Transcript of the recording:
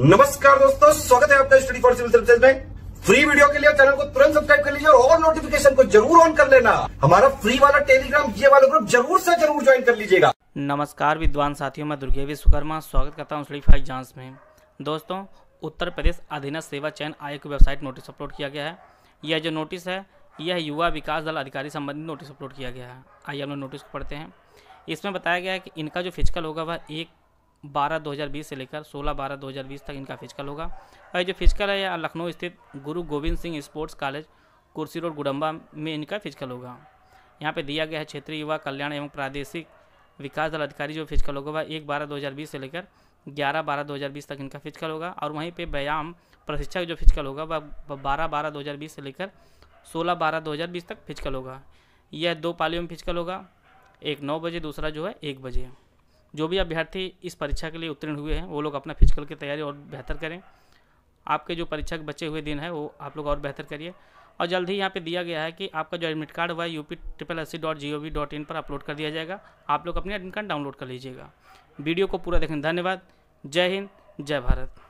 नमस्कार दोस्तों स्वागत है आपका स्टडी फॉर सिविल सर्विसेज में फ्री वीडियो के लिए चैनल को तुरंत सब्सक्राइब कर लीजिए और, और नोटिफिकेशन को जरूर ऑन कर लेना हमारा फ्री वाला टेलीग्राम ये वाला ग्रुप जरूर से जरूर ज्वाइन कर लीजिएगा नमस्कार विद्वान साथियों मैं दुर्गे विश्वकर्मा स्वागत करता हूँ स्टडी फाइव जांच में दोस्तों उत्तर प्रदेश अधीनस्थ सेवा चयन आयोग की वेबसाइट नोटिस अपलोड किया गया है यह जो नोटिस है यह युवा विकास दल अधिकारी संबंधित नोटिस अपलोड किया गया है आइए हम लोग नोटिस को पढ़ते हैं इसमें बताया गया है कि इनका जो फिजिकल होगा वह एक बारह दो हज़ार बीस से लेकर सोलह बारह दो हज़ार बीस तक इनका फिजिकल होगा और जो फिजिकल है यह लखनऊ स्थित Guru Gobind Singh Sports College Kursi Road Gudamba में इनका फिजिकल होगा यहाँ पे दिया गया है क्षेत्रीय युवा कल्याण एवं प्रादेशिक विकास दल अधिकारी जो फिजिकल होगा वह एक बारह दो हज़ार बीस से लेकर ग्यारह बारह दो हज़ार बीस तक इनका फिजिकल होगा और वहीं पे व्यायाम प्रशिक्षक जो फिजिकल होगा वह बारह बारह दो हज़ार बीस से लेकर सोलह बारह दो हज़ार बीस तक फिजिकल होगा यह दो पालियों में फिजिकल होगा एक नौ बजे दूसरा जो है एक बजे जो भी अभ्यर्थी इस परीक्षा के लिए उत्तीर्ण हुए हैं वो लोग अपना फिजिकल की तैयारी और बेहतर करें आपके जो परीक्षा के बचे हुए दिन है वो आप लोग और बेहतर करिए और जल्द ही यहाँ पे दिया गया है कि आपका जो एडमिट कार्ड हुआ है U P triple S C dot G O V dot in पर अपलोड कर दिया जाएगा आप लोग अपने एडमिट कार्ड डाउनलोड कर लीजिएगा वीडियो को पूरा देखें धन्यवाद जय हिंद जय भारत